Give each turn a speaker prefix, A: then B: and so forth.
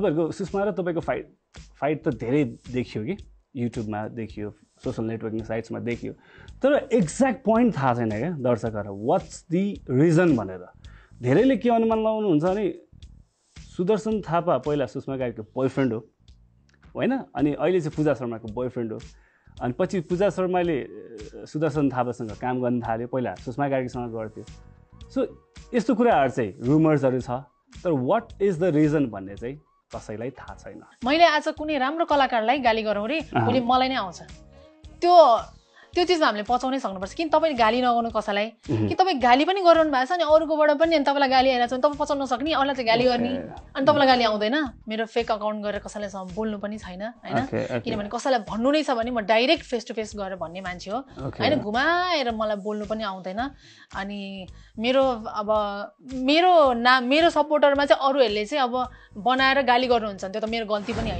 A: तपाईँहरूको सुषमा र तपाईँको फाइट फाइट त धेरै देखियो कि युट्युबमा देखियो सोसल नेटवर्किङ साइट्समा देखियो तर एक्ज्याक्ट पोइन्ट थाहा छैन क्या दर्शकहरूलाई वाट्स दि रिजन भनेर धेरैले के अनुमान लगाउनुहुन्छ भने सुदर्शन थापा पहिला सुषमा बोय बोयफ्रेन्ड हो होइन अनि अहिले चाहिँ पूजा शर्माको बोयफ्रेन्ड हो अनि पछि पूजा शर्माले सुदर्शन थापासँग काम गर्न थाल्यो पहिला सुषमा गार्गीसँग गर्थ्यो सो यस्तो कुराहरू चाहिँ रुमर्सहरू छ तर वाट इज द रिजन भन्ने चाहिँ कसैलाई थाहा छैन
B: मैले आज कुनै राम्रो कलाकारलाई गाली गरौँ रे भोलि मलाई नै आउँछ त्यो त्यो चिज हामीले पचाउनै सक्नुपर्छ किन तपाईँले गाली नगर्नु कसैलाई कि तपाईँ गाली पनि गरिरहनु भएको छ अनि अरूकोबाट पनि अनि तपाईँलाई गाली आइरहेको छ भने तपाईँ पचाउन नसक्ने अरूलाई चाहिँ गाली गर्ने अनि तपाईँलाई गाली आउँदैन मेरो फेक अकाउन्ट गरेर कसैलाई बोल्नु पनि छैन होइन किनभने कसैलाई भन्नु नै छ भने म डाइरेक्ट फेस टु फेस गरेर भन्ने मान्छे हो होइन घुमाएर मलाई बोल्नु पनि आउँदैन अनि मेरो अब मेरो नाम मेरो सपोर्टरमा चाहिँ अरूहरूले चाहिँ अब बनाएर गाली गर्नुहुन्छ त्यो त मेरो गल्ती पनि होइन